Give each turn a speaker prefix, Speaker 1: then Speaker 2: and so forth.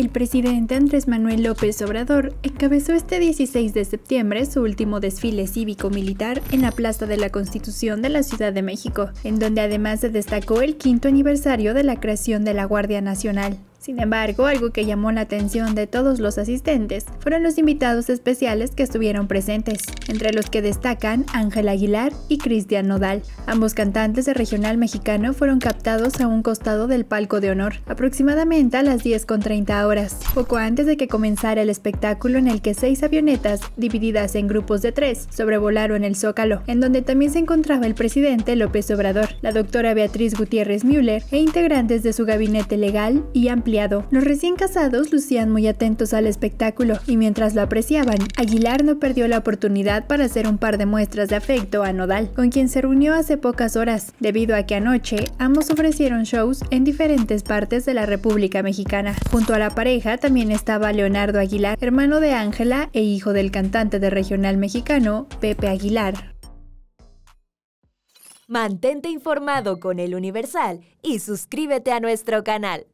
Speaker 1: El presidente Andrés Manuel López Obrador encabezó este 16 de septiembre su último desfile cívico-militar en la Plaza de la Constitución de la Ciudad de México, en donde además se destacó el quinto aniversario de la creación de la Guardia Nacional. Sin embargo, algo que llamó la atención de todos los asistentes fueron los invitados especiales que estuvieron presentes, entre los que destacan Ángel Aguilar y Cristian Nodal. Ambos cantantes de regional mexicano fueron captados a un costado del palco de honor, aproximadamente a las 10.30 horas, poco antes de que comenzara el espectáculo en el que seis avionetas, divididas en grupos de tres, sobrevolaron el Zócalo, en donde también se encontraba el presidente López Obrador, la doctora Beatriz Gutiérrez Müller e integrantes de su gabinete legal y amplio los recién casados lucían muy atentos al espectáculo y mientras lo apreciaban, Aguilar no perdió la oportunidad para hacer un par de muestras de afecto a Nodal, con quien se reunió hace pocas horas, debido a que anoche ambos ofrecieron shows en diferentes partes de la República Mexicana. Junto a la pareja también estaba Leonardo Aguilar, hermano de Ángela e hijo del cantante de regional mexicano Pepe Aguilar. Mantente informado con El Universal y suscríbete a nuestro canal.